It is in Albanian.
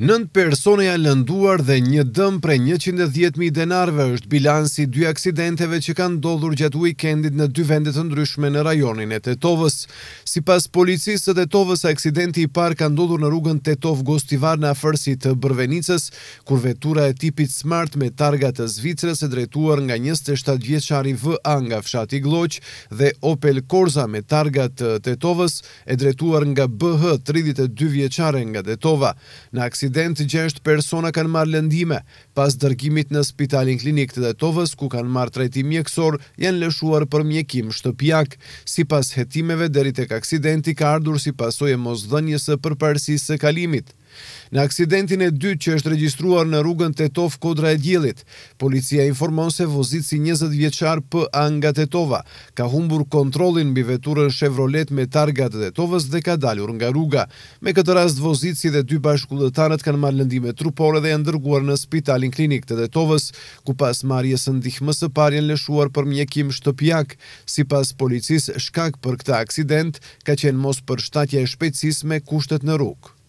Nënd persone janë lënduar dhe një dëm prej 110.000 denarve është bilansi dy aksidenteve që kanë dodhur gjatë weekendit në dy vendet ndryshme në rajonin e Tetovës. Si pas policisë të Tetovës, aksidenti i parë kanë dodhur në rrugën tetovë gostivar në afërsi të Bërvenicës, kur vetura e tipit smart me targat të Zvicrës e drejtuar nga 27 vjeqari V.A. nga fshati Gloq dhe Opel Korza me targat të Tetovës e drejtuar nga B.H. 32 vjeqare nga Tetova. Në aksidenti aksidenti që persona kanë marrë lëndime. Pas dërgimit në spitalin klinik të Detovës, ku kanë marrë trajtim mjekësor, janë lëshuar për mjekim shtëpiak. Si pas hetimeve, deri tek aksidenti ka ardhur si pasojë mosdhënjes së përparësisë së kalimit. Në aksidentin e dytë që është regjistruar në rrugën Tetov kodra e gjillit, policia informon se vozici 20 vjeçar PA nga Tetova ka humbur kontrollin mbi veturën Chevrolet me targa të Tetovës dhe ka dalur nga rruga. Me këtë rast vozici dhe dy bashkullëtarët kanë marrë lëndime trupore dhe janë dërguar në Spitalin Klinik të Tetovës, ku pas marrjes ndihmës së parë janë lëshuar për mjekim shtëpiak. Sipas policisë, shkak për këtë aksident ka qenë mos përshtatja e shpejtësisë me kushtet në rrugë.